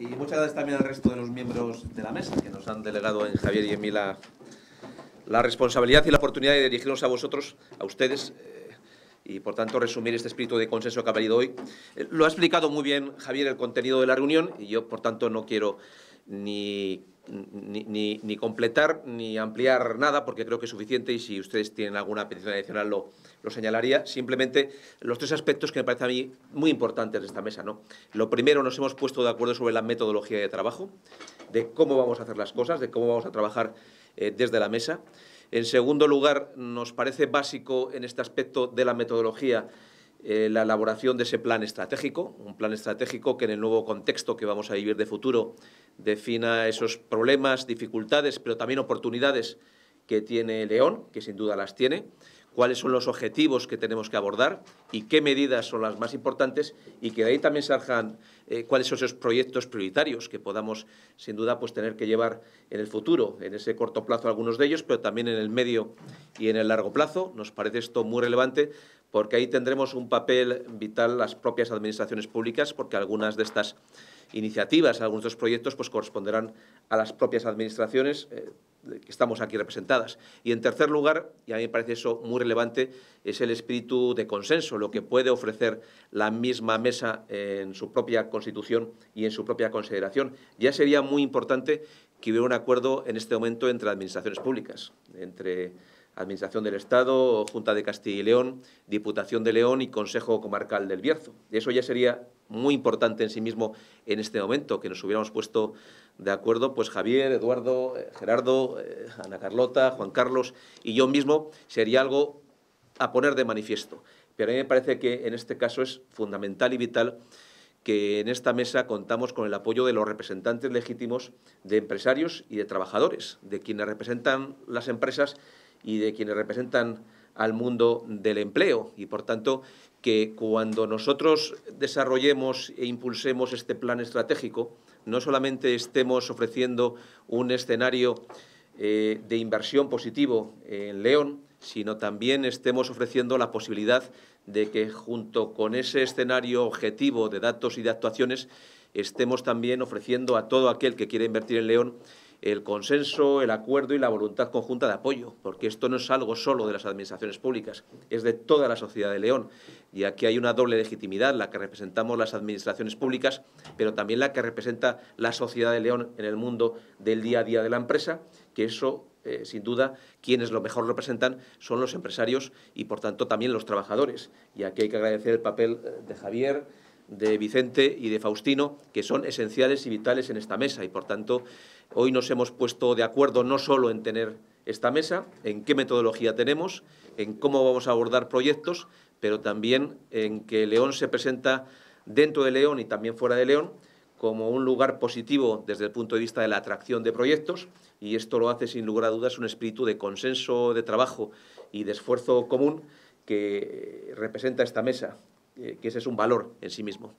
Y muchas gracias también al resto de los miembros de la mesa que nos han delegado en Javier y en mí la, responsabilidad y la oportunidad de dirigirnos a vosotros, a ustedes, eh, y por tanto resumir este espíritu de consenso que ha valido hoy. Eh, lo ha explicado muy bien Javier el contenido de la reunión y yo por tanto no quiero ni ni, completar ni ampliar nada, porque creo que es suficiente y si ustedes tienen alguna petición adicional lo, señalaría. Simplemente los tres aspectos que me parecen a mí muy importantes de esta mesa. ¿no? Lo primero, nos hemos puesto de acuerdo sobre la metodología de trabajo, de cómo vamos a hacer las cosas, de cómo vamos a trabajar eh, desde la mesa. En segundo lugar, nos parece básico en este aspecto de la metodología eh, la elaboración de ese plan estratégico, un plan estratégico que en el nuevo contexto que vamos a vivir de futuro defina esos problemas, dificultades, pero también oportunidades que tiene León, que sin duda las tiene, cuáles son los objetivos que tenemos que abordar y qué medidas son las más importantes y que de ahí también salgan eh, cuáles son esos proyectos prioritarios que podamos sin duda pues tener que llevar en el futuro, en ese corto plazo algunos de ellos, pero también en el medio y en el largo plazo. Nos parece esto muy relevante porque ahí tendremos un papel vital las propias administraciones públicas porque algunas de estas iniciativas, algunos de estos proyectos pues, corresponderán a las propias administraciones eh, que estamos aquí representadas. Y en tercer lugar, y a mí me parece eso muy relevante, es el espíritu de consenso, lo que puede ofrecer la misma mesa en su propia constitución y en su propia consideración. Ya sería muy importante que hubiera un acuerdo en este momento entre administraciones públicas, entre Administración del Estado, Junta de Castilla y León, Diputación de León y Consejo Comarcal del Bierzo. Eso ya sería muy importante en sí mismo en este momento, que nos hubiéramos puesto de acuerdo, pues Javier, Eduardo, eh, Gerardo, eh, Ana Carlota, Juan Carlos y yo mismo, sería algo a poner de manifiesto. Pero a mí me parece que en este caso es fundamental y vital que en esta mesa contamos con el apoyo de los representantes legítimos de empresarios y de trabajadores, de quienes representan las empresas y de quienes representan al mundo del empleo y por tanto que cuando nosotros desarrollemos e impulsemos este plan estratégico, no solamente estemos ofreciendo un escenario eh, de inversión positivo en León, sino también estemos ofreciendo la posibilidad de que junto con ese escenario objetivo de datos y de actuaciones estemos también ofreciendo a todo aquel que quiere invertir en León el consenso, el acuerdo y la voluntad conjunta de apoyo, porque esto no es algo solo de las administraciones públicas, es de toda la sociedad de León. Y aquí hay una doble legitimidad, la que representamos las administraciones públicas, pero también la que representa la sociedad de León en el mundo del día a día de la empresa, que eso eh, sin duda, quienes lo mejor representan son los empresarios y, por tanto, también los trabajadores. Y aquí hay que agradecer el papel eh, de Javier, de Vicente y de Faustino, que son esenciales y vitales en esta mesa. Y por tanto, hoy nos hemos puesto de acuerdo no solo en tener esta mesa, en qué metodología tenemos, en cómo vamos a abordar proyectos, pero también en que León se presenta dentro de León y también fuera de León como un lugar positivo desde el punto de vista de la atracción de proyectos y esto lo hace sin lugar a dudas un espíritu de consenso, de trabajo y de esfuerzo común que representa esta mesa que ese es un valor en sí mismo.